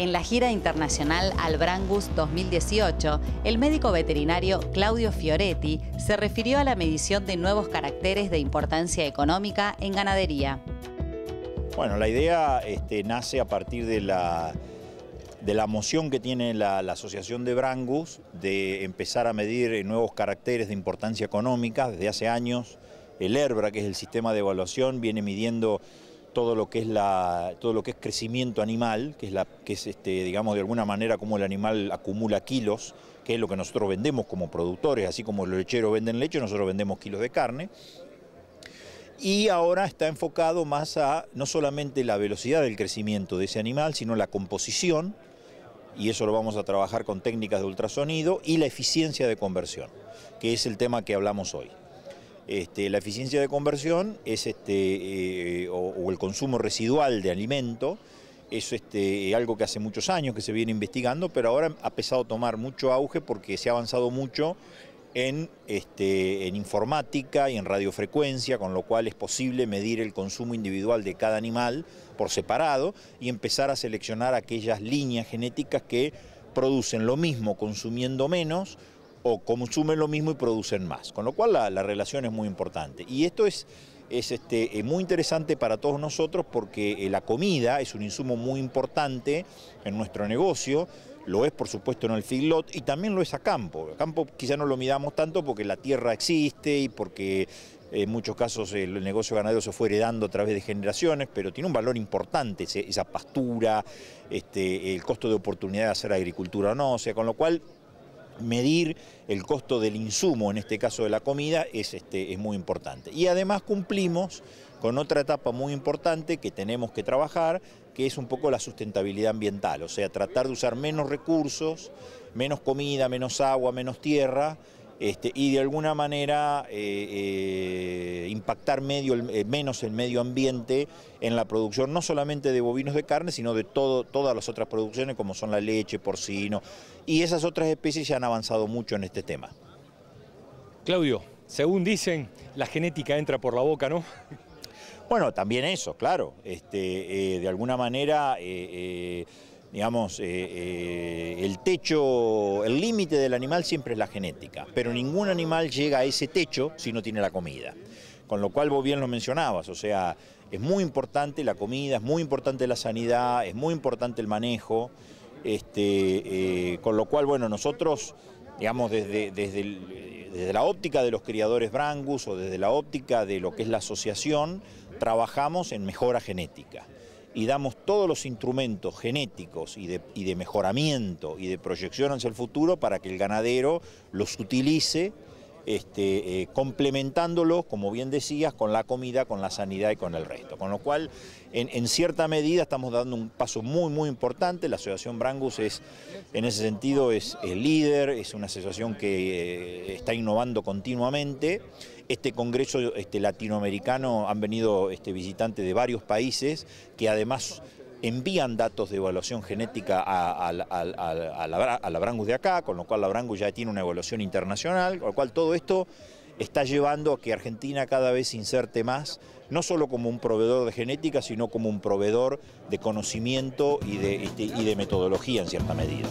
En la gira internacional al Brangus 2018, el médico veterinario Claudio Fioretti se refirió a la medición de nuevos caracteres de importancia económica en ganadería. Bueno, la idea este, nace a partir de la, de la moción que tiene la, la, Asociación de Brangus de empezar a medir eh, nuevos caracteres de importancia económica. Desde hace años, el ERBRA, que es el sistema de evaluación, viene midiendo todo lo que es la, todo lo que es crecimiento animal, que es la, que es este, digamos de alguna manera como el animal acumula kilos, que es lo que nosotros vendemos como productores, así como los lecheros venden leche, nosotros vendemos kilos de carne. Y ahora está enfocado más a no solamente la velocidad del crecimiento de ese animal, sino la composición, y eso lo vamos a trabajar con técnicas de ultrasonido, y la eficiencia de conversión, que es el tema que hablamos hoy. Este, la eficiencia de conversión es este, eh, o, el consumo residual de alimento, este, es algo que hace muchos años que se viene investigando, pero ahora ha empezado a tomar mucho auge porque se ha avanzado mucho este, en informática y en radiofrecuencia, con lo cual es posible medir el consumo individual de cada animal por separado y empezar a seleccionar aquellas líneas genéticas que producen lo mismo consumiendo menos o consumen lo mismo y producen más. Con lo cual la, relación es muy importante. Y esto es, es este, eh, muy interesante para todos nosotros porque eh, la comida es un insumo muy importante en nuestro negocio. Lo es, por supuesto, en el feedlot y también lo es a campo. A campo quizá no lo midamos tanto porque la tierra existe y porque eh, en muchos casos el negocio ganadero se fue heredando a través de generaciones, pero tiene un valor importante esa pastura, este, el costo de oportunidad de hacer agricultura o no, o sea, con lo cual medir el costo del insumo, en este caso de la comida, este, es, muy importante. Y además cumplimos con otra etapa muy importante que tenemos que trabajar, que es un poco la sustentabilidad ambiental, o sea, tratar de usar menos recursos, menos comida, menos agua, menos tierra, este, y de alguna manera eh, eh, impactar eh, menos el medio ambiente en la producción, no solamente de bovinos de carne, sino de todas las otras producciones como son la leche, porcino, y esas otras especies ya han avanzado mucho en este tema. Claudio, según dicen, la genética entra por la boca, ¿no? Bueno, también eso, claro. Este, de alguna manera Digamos, eh, eh, el techo, el límite del animal siempre es la genética, pero ningún animal llega a ese techo si no tiene la comida. Con lo cual vos bien lo mencionabas, o sea, es muy importante la comida, es muy importante la sanidad, es muy importante el manejo, este, eh, con lo cual, bueno, nosotros, digamos, desde, desde la óptica de los criadores brangus o desde la óptica de lo que es la asociación, trabajamos en mejora genética y damos todos los instrumentos genéticos y de, mejoramiento y de proyección hacia el futuro para que el ganadero los utilice este, eh, como bien decías, con la comida, con la sanidad y con el resto. Con lo cual, en, cierta medida estamos dando un paso muy, muy importante. La Asociación Brangus es, en ese sentido, es, el líder, es una asociación que eh, está innovando continuamente. Este congreso este, latinoamericano han venido este, visitantes de varios países que además envían datos de evaluación genética a, la, a, Brangus de acá, con lo cual la Brangus ya tiene una evaluación internacional, con lo cual todo esto está llevando a que Argentina cada vez se inserte más, no solo como un proveedor de genética, sino como un proveedor de conocimiento y de, este, y de metodología en cierta medida.